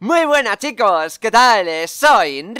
Muy buenas chicos, ¿qué tal? Eh, soy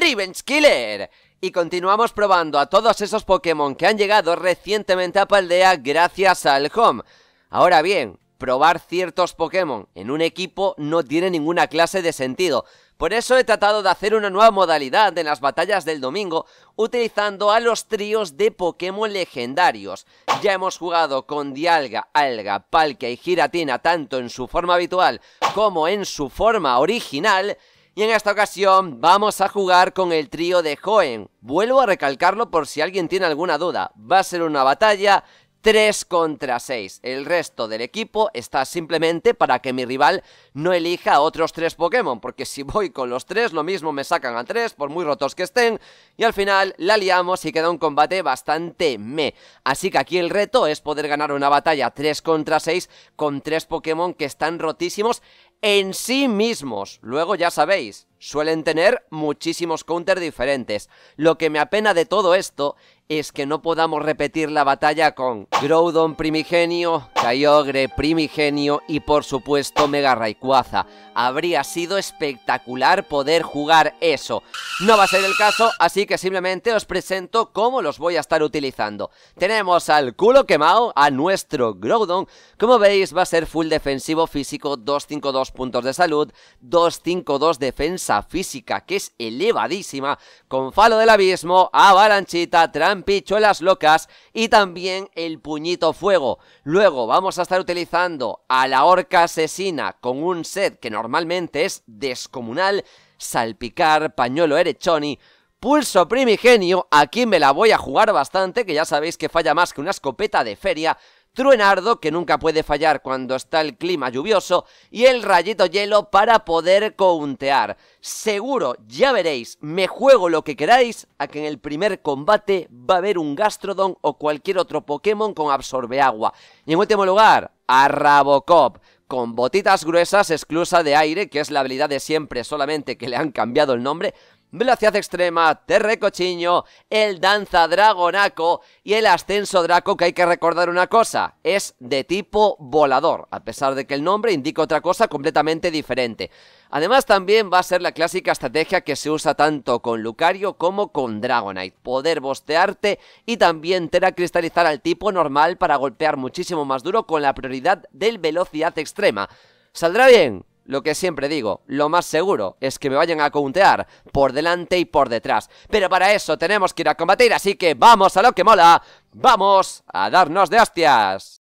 RivenchKiller y continuamos probando a todos esos Pokémon que han llegado recientemente a Paldea gracias al Home. Ahora bien, probar ciertos Pokémon en un equipo no tiene ninguna clase de sentido, por eso he tratado de hacer una nueva modalidad en las batallas del domingo utilizando a los tríos de Pokémon legendarios. Ya hemos jugado con Dialga, Alga, Palkia y Giratina tanto en su forma habitual como en su forma original y en esta ocasión vamos a jugar con el trío de Joen. Vuelvo a recalcarlo por si alguien tiene alguna duda, va a ser una batalla 3 contra 6. El resto del equipo está simplemente para que mi rival no elija a otros 3 Pokémon, porque si voy con los 3, lo mismo me sacan a 3, por muy rotos que estén, y al final la liamos y queda un combate bastante me. Así que aquí el reto es poder ganar una batalla 3 contra 6 con 3 Pokémon que están rotísimos en sí mismos. Luego ya sabéis, suelen tener muchísimos counter diferentes. Lo que me apena de todo esto es que no podamos repetir la batalla con Groudon primigenio, Kyogre primigenio y por supuesto Mega Rayquaza. Habría sido espectacular poder jugar eso. No va a ser el caso, así que simplemente os presento cómo los voy a estar utilizando. Tenemos al culo quemado, a nuestro Groudon. Como veis va a ser full defensivo físico, 252 puntos de salud, 252 defensa física, que es elevadísima, con falo del abismo, avalanchita, trans pichuelas Locas y también el Puñito Fuego. Luego vamos a estar utilizando a la Orca Asesina con un set que normalmente es descomunal, Salpicar, Pañuelo Erechoni, Pulso Primigenio, aquí me la voy a jugar bastante, que ya sabéis que falla más que una escopeta de feria, Truenardo, que nunca puede fallar cuando está el clima lluvioso, y el rayito hielo para poder countear. Seguro, ya veréis, me juego lo que queráis a que en el primer combate va a haber un Gastrodon o cualquier otro Pokémon con absorbe agua. Y en último lugar, a Rabocop con botitas gruesas exclusa de aire, que es la habilidad de siempre, solamente que le han cambiado el nombre, Velocidad Extrema, Terrecochiño, el Danza Dragonaco y el Ascenso Draco, que hay que recordar una cosa, es de tipo volador, a pesar de que el nombre indica otra cosa completamente diferente. Además también va a ser la clásica estrategia que se usa tanto con Lucario como con Dragonite, poder bostearte y también cristalizar al tipo normal para golpear muchísimo más duro con la prioridad del Velocidad Extrema. ¿Saldrá bien? Lo que siempre digo, lo más seguro es que me vayan a countear por delante y por detrás. Pero para eso tenemos que ir a combatir, así que vamos a lo que mola. ¡Vamos a darnos de hostias!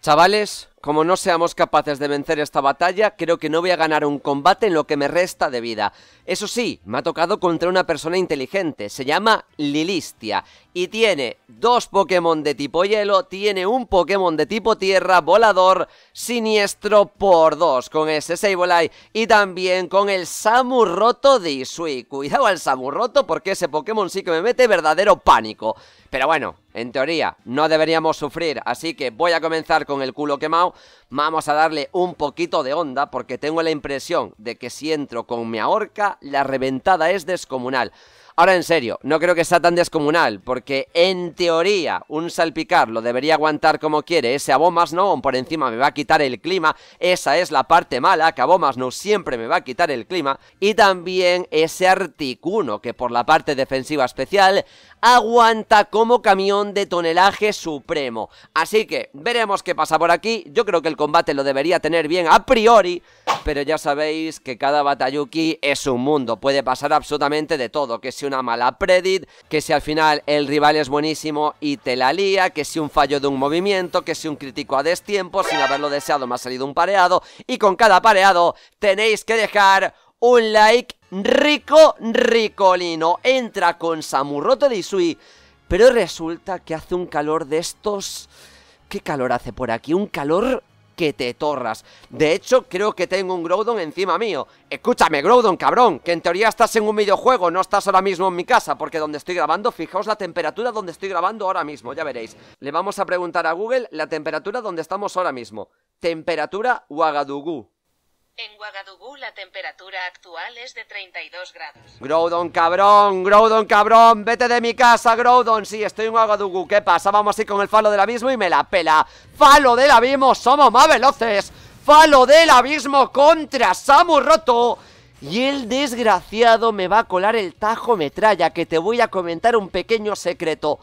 Chavales, como no seamos capaces de vencer esta batalla, creo que no voy a ganar un combate en lo que me resta de vida. Eso sí, me ha tocado contra una persona inteligente, se llama Lilistia, y tiene dos Pokémon de tipo hielo, tiene un Pokémon de tipo tierra, volador, siniestro por dos, con ese Sableye y también con el Samurroto de Isui. Cuidado al Samurroto porque ese Pokémon sí que me mete verdadero pánico. Pero bueno, en teoría no deberíamos sufrir, así que voy a comenzar con el culo quemado. Vamos a darle un poquito de onda porque tengo la impresión de que si entro con mi ahorca, la reventada es descomunal. Ahora en serio, no creo que sea tan descomunal, porque en teoría un salpicar lo debería aguantar como quiere ese Abomas no por encima me va a quitar el clima, esa es la parte mala, que Abomas no siempre me va a quitar el clima, y también ese Articuno que por la parte defensiva especial aguanta como camión de tonelaje supremo. Así que veremos qué pasa por aquí, yo creo que el combate lo debería tener bien a priori, pero ya sabéis que cada Batayuki es un mundo, puede pasar absolutamente de todo, que si una mala predit, que si al final el rival es buenísimo y te la lía, que si un fallo de un movimiento, que si un crítico a destiempo, sin haberlo deseado me ha salido un pareado, y con cada pareado tenéis que dejar un like rico, ricolino. Entra con Samurroto de Isui, pero resulta que hace un calor de estos... ¿Qué calor hace por aquí? Un calor que te torras. De hecho, creo que tengo un Groudon encima mío. Escúchame, Groudon, cabrón, que en teoría estás en un videojuego, no estás ahora mismo en mi casa, porque donde estoy grabando, fijaos la temperatura donde estoy grabando ahora mismo, ya veréis. Le vamos a preguntar a Google la temperatura donde estamos ahora mismo. Temperatura Ouagadougou. En Ouagadougou la temperatura actual es de 32 grados. Groudon, cabrón, Groudon, cabrón, vete de mi casa, Groudon. Sí, estoy en Ouagadougou, ¿qué pasa? Vamos así con el falo del abismo y me la pela. Falo del abismo, somos más veloces. Falo del abismo contra Samu Roto. Y el desgraciado me va a colar el tajo metralla, que te voy a comentar un pequeño secreto.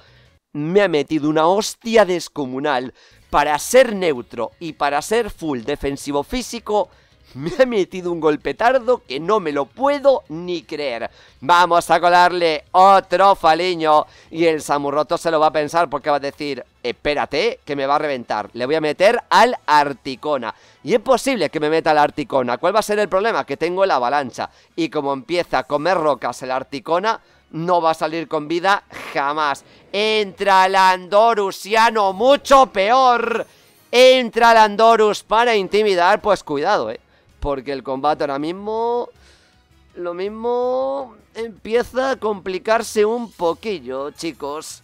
Me ha metido una hostia descomunal. Para ser neutro y para ser full defensivo físico, me ha metido un golpetardo que no me lo puedo ni creer. Vamos a colarle otro faliño. Y el samurroto se lo va a pensar porque va a decir, espérate, que me va a reventar. Le voy a meter al Articona. Y es posible que me meta al Articona. ¿Cuál va a ser el problema? Que tengo la avalancha. Y como empieza a comer rocas el Articona, no va a salir con vida jamás. Entra el Andorusiano, mucho peor. Entra el Andorus para intimidar, pues cuidado, eh. Porque el combate ahora mismo... Lo mismo empieza a complicarse un poquillo, chicos.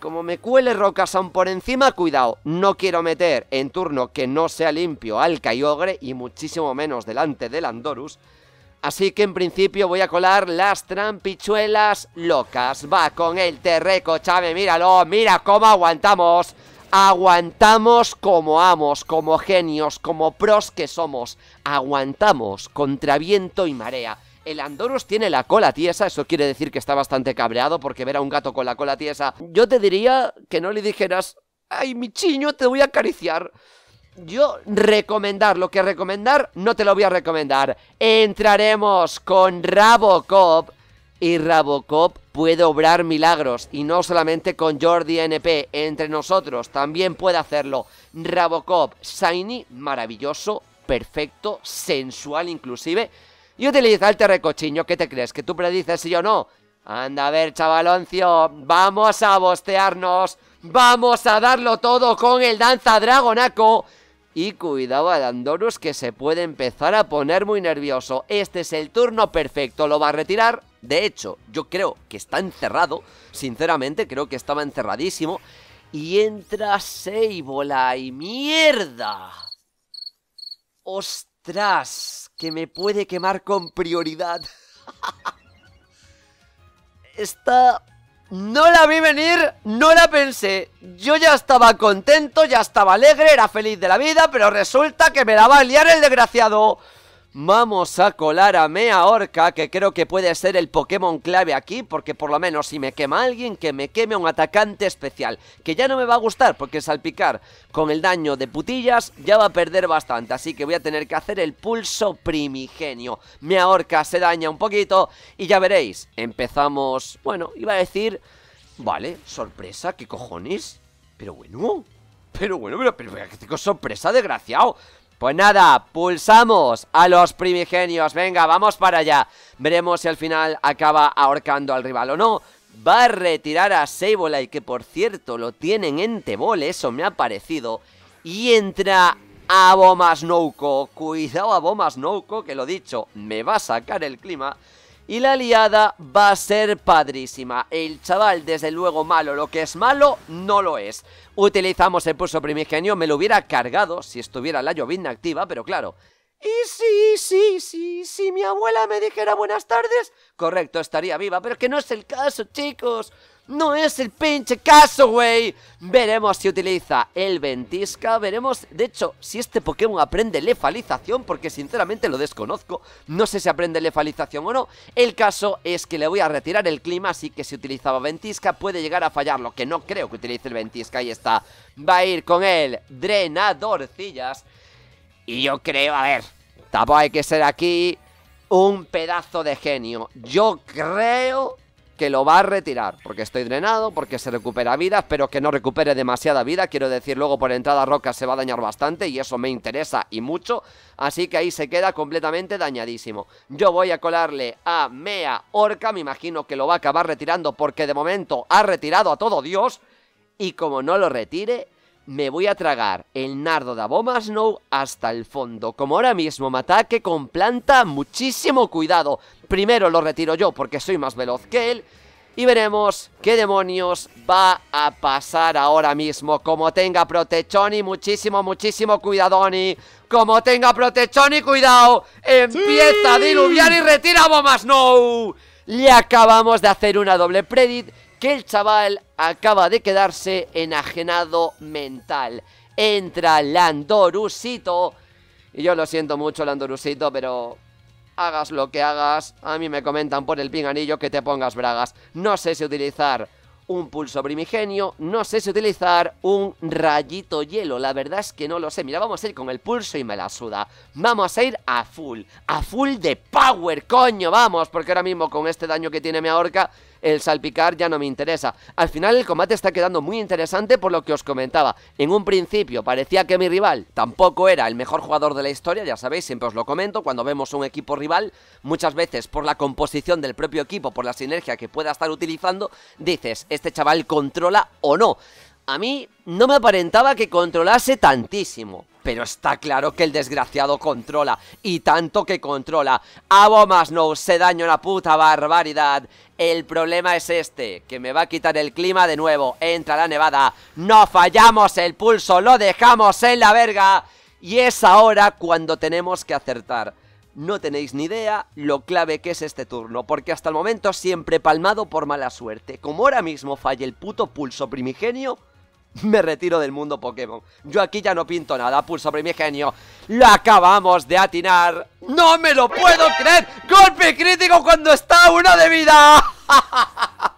Como me cuele rocas aún por encima, cuidado, no quiero meter en turno que no sea limpio al Cayogre. y muchísimo menos delante del Andorus. Así que en principio voy a colar las trampichuelas locas. Va con el terreco, Chave, míralo, mira cómo aguantamos. Aguantamos como amos, como genios, como pros que somos. Aguantamos contra viento y marea. El Andoros tiene la cola tiesa, eso quiere decir que está bastante cabreado porque ver a un gato con la cola tiesa. Yo te diría que no le dijeras, ay, mi chiño, te voy a acariciar. Yo recomendar lo que recomendar, no te lo voy a recomendar. Entraremos con Rabocop y Rabocop puede obrar milagros y no solamente con Jordi NP, entre nosotros también puede hacerlo. Rabocop, shiny, maravilloso, perfecto, sensual inclusive. Y utiliza el terrecochiño, ¿qué te crees? ¿Que tú predices si yo no? Anda a ver, chavaloncio, vamos a bostearnos, vamos a darlo todo con el danza dragonaco y cuidado a Andorus que se puede empezar a poner muy nervioso. Este es el turno perfecto, lo va a retirar. De hecho, yo creo que está encerrado. Sinceramente, creo que estaba encerradísimo. Y entra Seibola y mierda. ¡Ostras! Que me puede quemar con prioridad. está no la vi venir, no la pensé. Yo ya estaba contento, ya estaba alegre, era feliz de la vida, pero resulta que me la va a liar el desgraciado. Vamos a colar a Mea Orca, que creo que puede ser el Pokémon clave aquí, porque por lo menos si me quema alguien, que me queme un atacante especial, que ya no me va a gustar, porque salpicar con el daño de putillas ya va a perder bastante, así que voy a tener que hacer el pulso primigenio. Mea Orca se daña un poquito y ya veréis, empezamos, bueno, iba a decir, vale, sorpresa, ¿qué cojones? Pero bueno, pero bueno, pero, pero, pero sorpresa, desgraciado pues nada, pulsamos a los primigenios. Venga, vamos para allá. Veremos si al final acaba ahorcando al rival o no. Va a retirar a Sableye, que por cierto lo tienen en Tebol, eso me ha parecido. Y entra a Bomas Cuidado a Bomas Nouko, que lo dicho, me va a sacar el clima y la liada va a ser padrísima. El chaval, desde luego malo, lo que es malo, no lo es. Utilizamos el pulso primigenio, me lo hubiera cargado si estuviera la llovina activa, pero claro... Y sí, sí, sí, si mi abuela me dijera buenas tardes, correcto, estaría viva, pero que no es el caso, chicos. No es el pinche caso, güey Veremos si utiliza el ventisca Veremos, de hecho, si este Pokémon aprende lefalización Porque sinceramente lo desconozco No sé si aprende lefalización o no El caso es que le voy a retirar el clima Así que si utilizaba ventisca puede llegar a fallar Lo que no creo que utilice el ventisca Ahí está, va a ir con el drenadorcillas Y yo creo, a ver Tampoco hay que ser aquí un pedazo de genio Yo creo que lo va a retirar, porque estoy drenado, porque se recupera vida, espero que no recupere demasiada vida, quiero decir, luego por entrada roca se va a dañar bastante y eso me interesa y mucho, así que ahí se queda completamente dañadísimo. Yo voy a colarle a Mea Orca, me imagino que lo va a acabar retirando porque de momento ha retirado a todo Dios y como no lo retire, me voy a tragar el nardo de Aboma hasta el fondo. Como ahora mismo me ataque con planta, muchísimo cuidado. Primero lo retiro yo porque soy más veloz que él. Y veremos qué demonios va a pasar ahora mismo. Como tenga y muchísimo, muchísimo cuidadoni. Como tenga y cuidado. Empieza a diluviar y retira Abomasnow Snow. Le acabamos de hacer una doble predit que el chaval acaba de quedarse enajenado mental. Entra Landorusito. Y yo lo siento mucho, Landorusito, pero hagas lo que hagas, a mí me comentan por el pinganillo que te pongas bragas. No sé si utilizar un pulso primigenio, no sé si utilizar un rayito hielo, la verdad es que no lo sé. Mira, vamos a ir con el pulso y me la suda. Vamos a ir a full, a full de power, coño, vamos, porque ahora mismo con este daño que tiene mi ahorca el salpicar ya no me interesa. Al final el combate está quedando muy interesante por lo que os comentaba. En un principio parecía que mi rival tampoco era el mejor jugador de la historia, ya sabéis, siempre os lo comento, cuando vemos un equipo rival, muchas veces por la composición del propio equipo, por la sinergia que pueda estar utilizando, dices, este chaval controla o no. A mí no me aparentaba que controlase tantísimo. Pero está claro que el desgraciado controla, y tanto que controla. Abo más no se daño la puta barbaridad. El problema es este, que me va a quitar el clima de nuevo. Entra la nevada, no fallamos el pulso, lo dejamos en la verga. Y es ahora cuando tenemos que acertar. No tenéis ni idea lo clave que es este turno, porque hasta el momento siempre palmado por mala suerte. Como ahora mismo falle el puto pulso primigenio, me retiro del mundo Pokémon. Yo aquí ya no pinto nada, pulso sobre mi genio. ¡La acabamos de atinar! ¡No me lo puedo creer! ¡Golpe crítico cuando está uno de vida!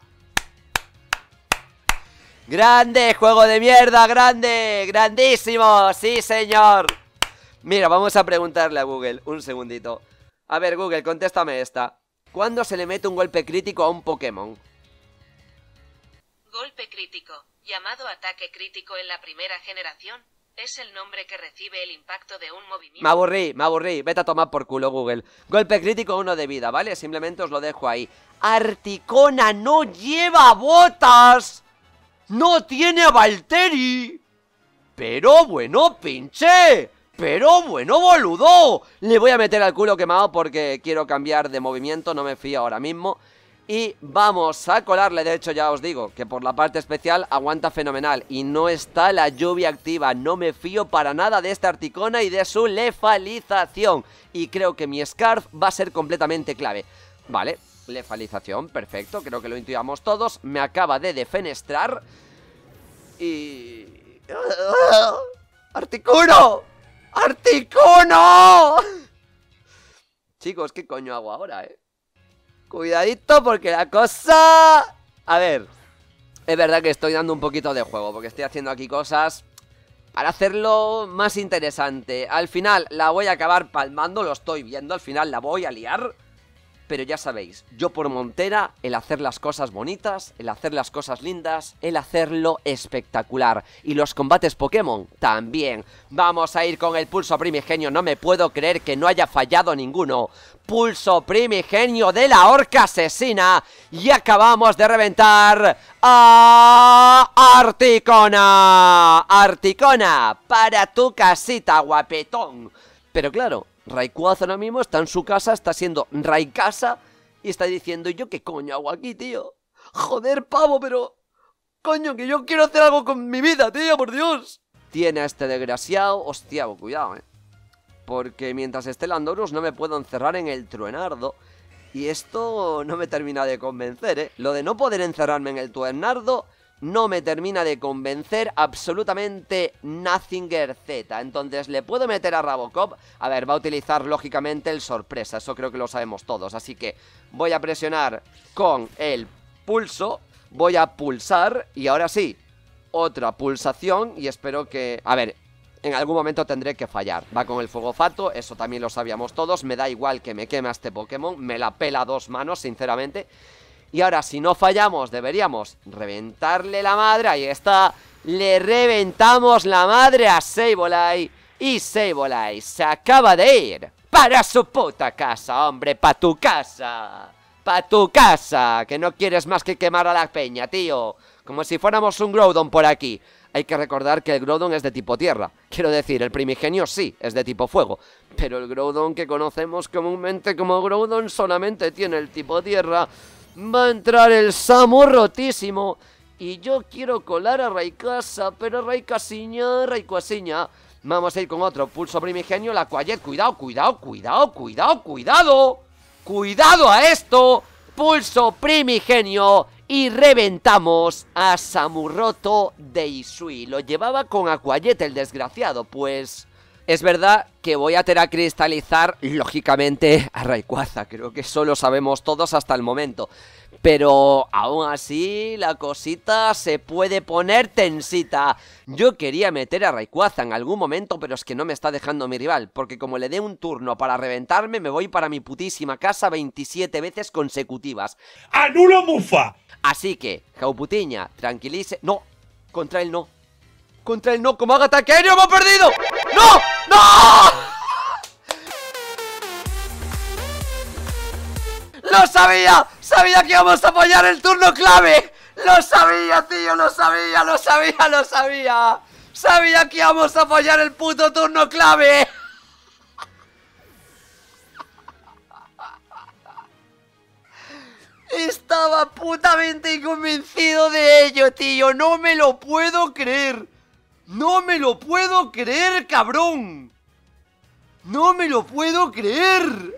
¡Grande! ¡Juego de mierda! ¡Grande! ¡Grandísimo! ¡Sí, señor! Mira, vamos a preguntarle a Google. Un segundito. A ver, Google, contéstame esta. ¿Cuándo se le mete un golpe crítico a un Pokémon? Golpe crítico llamado ataque crítico en la primera generación, es el nombre que recibe el impacto de un movimiento. Me aburrí, me aburrí. Vete a tomar por culo, Google. Golpe crítico, uno de vida, ¿vale? Simplemente os lo dejo ahí. Articona no lleva botas. No tiene a Valteri. Pero bueno, pinche. Pero bueno, boludo. Le voy a meter al culo quemado porque quiero cambiar de movimiento. No me fío ahora mismo y vamos a colarle, de hecho ya os digo, que por la parte especial aguanta fenomenal y no está la lluvia activa, no me fío para nada de esta Articona y de su lefalización y creo que mi Scarf va a ser completamente clave. Vale, lefalización, perfecto, creo que lo intuíamos todos, me acaba de defenestrar y... ¡Ah! ¡Articuno! ¡Articuno! Chicos, ¿qué coño hago ahora, eh? Cuidadito porque la cosa... A ver, es verdad que estoy dando un poquito de juego porque estoy haciendo aquí cosas para hacerlo más interesante. Al final la voy a acabar palmando, lo estoy viendo, al final la voy a liar. Pero ya sabéis, yo por Montera, el hacer las cosas bonitas, el hacer las cosas lindas, el hacerlo espectacular. Y los combates Pokémon también. Vamos a ir con el pulso primigenio, no me puedo creer que no haya fallado ninguno pulso primigenio de la orca asesina y acabamos de reventar a Articona. Articona, para tu casita, guapetón. Pero claro, Rayquaza ahora mismo está en su casa, está siendo Raikasa y está diciendo, ¿yo qué coño hago aquí, tío? Joder, pavo, pero... Coño, que yo quiero hacer algo con mi vida, tío, por Dios. Tiene a este desgraciado. Hostia, pues cuidado, eh porque mientras esté Landorus no me puedo encerrar en el truenardo. Y esto no me termina de convencer, ¿eh? Lo de no poder encerrarme en el truenardo no me termina de convencer absolutamente Nothinger Z. Entonces, ¿le puedo meter a Rabocop? A ver, va a utilizar lógicamente el sorpresa, eso creo que lo sabemos todos. Así que voy a presionar con el pulso, voy a pulsar y ahora sí, otra pulsación y espero que... A ver, en algún momento tendré que fallar. Va con el fuego fato, eso también lo sabíamos todos. Me da igual que me queme este Pokémon, me la pela dos manos, sinceramente. Y ahora, si no fallamos, deberíamos reventarle la madre. Ahí está, le reventamos la madre a Sableye. Y Sableye se acaba de ir para su puta casa, hombre, para tu casa. Para tu casa, que no quieres más que quemar a la peña, tío. Como si fuéramos un Groudon por aquí hay que recordar que el Groudon es de tipo tierra. Quiero decir, el primigenio sí es de tipo fuego, pero el Groudon que conocemos comúnmente como Groudon solamente tiene el tipo tierra. Va a entrar el Samu rotísimo. Y yo quiero colar a Raikasa, pero Raikasiña, Raikuasiña. Vamos a ir con otro pulso primigenio, la Quayet. Cuidado, cuidado, cuidado, cuidado, cuidado. Cuidado a esto. Pulso primigenio y reventamos a Samuroto de Isui. Lo llevaba con Aquayet el desgraciado, pues... Es verdad que voy a teracristalizar, lógicamente, a Rayquaza. Creo que eso lo sabemos todos hasta el momento. Pero aún así, la cosita se puede poner tensita. Yo quería meter a Rayquaza en algún momento, pero es que no me está dejando mi rival, porque como le dé un turno para reventarme, me voy para mi putísima casa 27 veces consecutivas. ¡Anulo Mufa! Así que, Jauputiña, tranquilice... No, contra él no. Contra él no, como haga ataque aéreo, hemos perdido. ¡No! ¡No! ¡Lo sabía! ¡Sabía que íbamos a apoyar el turno clave! ¡Lo sabía, tío! ¡Lo sabía! ¡Lo sabía! ¡Lo sabía! ¡Sabía que íbamos a apoyar el puto turno clave! Estaba putamente convencido de ello, tío. No me lo puedo creer. No me lo puedo creer, cabrón. No me lo puedo creer.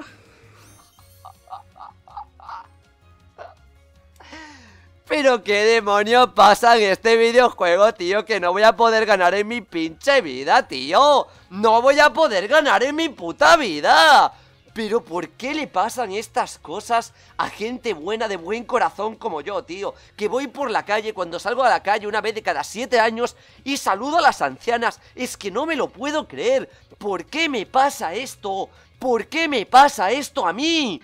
Pero qué demonio pasa en este videojuego, tío Que no voy a poder ganar en mi pinche vida, tío No voy a poder ganar en mi puta vida pero ¿por qué le pasan estas cosas a gente buena de buen corazón como yo, tío? Que voy por la calle cuando salgo a la calle una vez de cada siete años y saludo a las ancianas. Es que no me lo puedo creer. ¿Por qué me pasa esto? ¿Por qué me pasa esto a mí?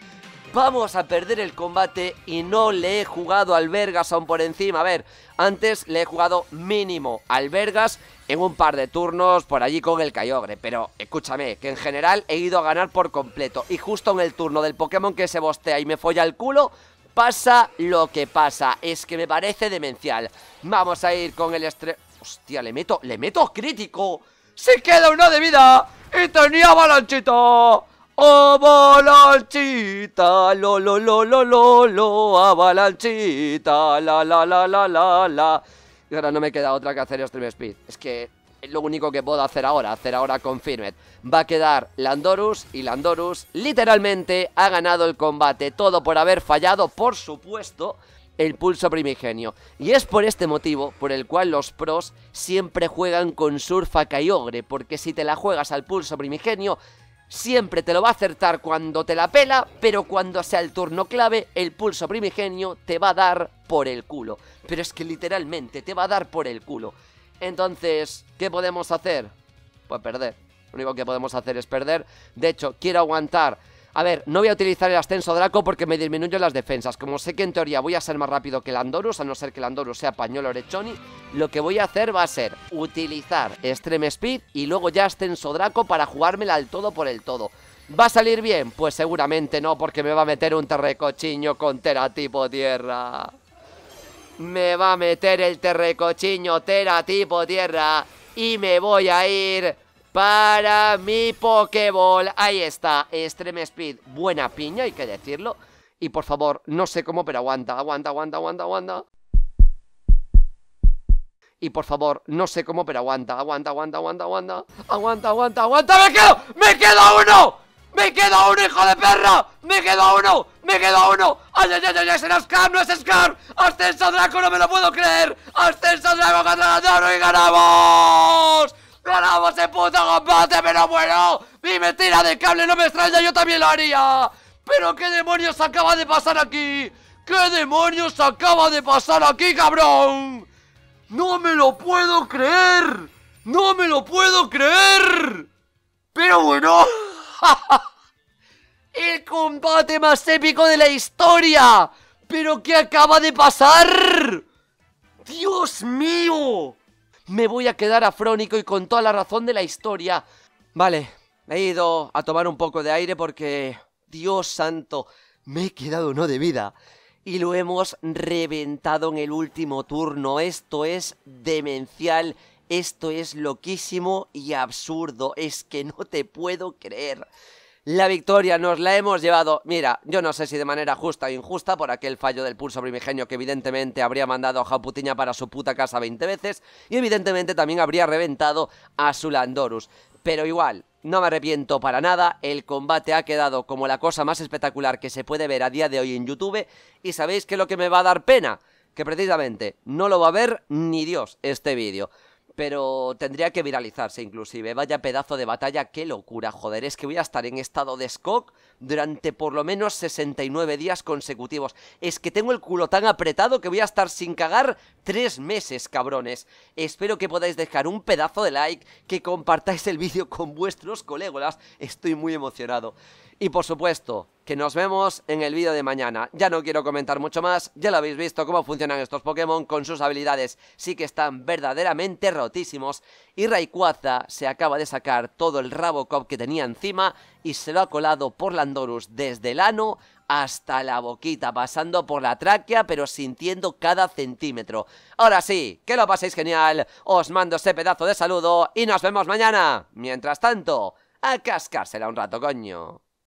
Vamos a perder el combate y no le he jugado al Vergas aún por encima. A ver, antes le he jugado mínimo al Vergas en un par de turnos por allí con el Cayogre. Pero escúchame, que en general he ido a ganar por completo. Y justo en el turno del Pokémon que se bostea y me folla el culo, pasa lo que pasa. Es que me parece demencial. Vamos a ir con el estre... Hostia, le meto, le meto crítico. Se queda uno de vida y tenía balanchito avalanchita, lo, lo, lo, lo, lo, avalanchita, la, la, la, la, la, Y ahora no me queda otra que hacer Stream Speed. Es que es lo único que puedo hacer ahora, hacer ahora Confirmed. Va a quedar Landorus y Landorus literalmente ha ganado el combate. Todo por haber fallado, por supuesto, el pulso primigenio. Y es por este motivo por el cual los pros siempre juegan con y Ogre. porque si te la juegas al pulso primigenio siempre te lo va a acertar cuando te la pela, pero cuando sea el turno clave, el pulso primigenio te va a dar por el culo. Pero es que literalmente te va a dar por el culo. Entonces, ¿qué podemos hacer? Pues perder. Lo único que podemos hacer es perder. De hecho, quiero aguantar a ver, no voy a utilizar el ascenso Draco porque me disminuyen las defensas. Como sé que en teoría voy a ser más rápido que el Andorus, a no ser que el Andorus sea pañuelo Orechoni, lo que voy a hacer va a ser utilizar Extreme Speed y luego ya ascenso Draco para jugármela al todo por el todo. ¿Va a salir bien? Pues seguramente no, porque me va a meter un terrecochiño con Tera tipo tierra. Me va a meter el terrecochiño Tera tipo tierra y me voy a ir para mi pokeball Ahí está, Extreme Speed. Buena piña, hay que decirlo. Y por favor, no sé cómo, pero aguanta, aguanta, aguanta, aguanta, aguanta. Y por favor, no sé cómo, pero aguanta, aguanta, aguanta, aguanta, aguanta. Aguanta, aguanta, aguanta. ¡Me quedo! ¡Me quedo uno! ¡Me quedo uno, hijo de perra! ¡Me quedo uno! ¡Me quedo uno! ¡Ay, ay, ay, ay! ¡Es el Scar, no es Scar! ¡Ascenso Draco, no me lo puedo creer! ¡Ascenso Draco contra y ganamos! ¡Ganamos el puto combate, pero bueno! ¡Mi mentira de cable no me extraña, yo también lo haría! ¿Pero qué demonios acaba de pasar aquí? ¿Qué demonios acaba de pasar aquí, cabrón? ¡No me lo puedo creer! ¡No me lo puedo creer! Pero bueno... ¡El combate más épico de la historia! ¿Pero qué acaba de pasar? ¡Dios mío! me voy a quedar afrónico y con toda la razón de la historia. Vale, he ido a tomar un poco de aire porque... Dios santo, me he quedado no de vida. Y lo hemos reventado en el último turno. Esto es demencial. Esto es loquísimo y absurdo. Es que no te puedo creer. La victoria nos la hemos llevado, mira, yo no sé si de manera justa o injusta por aquel fallo del pulso primigenio que evidentemente habría mandado a Japutiña para su puta casa 20 veces y evidentemente también habría reventado a Sulandorus. Pero igual, no me arrepiento para nada, el combate ha quedado como la cosa más espectacular que se puede ver a día de hoy en YouTube y sabéis que lo que me va a dar pena, que precisamente no lo va a ver ni Dios este vídeo pero tendría que viralizarse inclusive. Vaya pedazo de batalla, qué locura, joder. Es que voy a estar en estado de SCOC durante por lo menos 69 días consecutivos. Es que tengo el culo tan apretado que voy a estar sin cagar 3 meses, cabrones. Espero que podáis dejar un pedazo de like, que compartáis el vídeo con vuestros colegas. Estoy muy emocionado. Y por supuesto, que nos vemos en el vídeo de mañana. Ya no quiero comentar mucho más, ya lo habéis visto cómo funcionan estos Pokémon con sus habilidades, sí que están verdaderamente rotísimos y Rayquaza se acaba de sacar todo el Rabocop que tenía encima y se lo ha colado por Landorus desde el ano hasta la boquita, pasando por la tráquea, pero sintiendo cada centímetro. Ahora sí, que lo paséis genial, os mando ese pedazo de saludo y nos vemos mañana. Mientras tanto, a cascársela un rato, coño.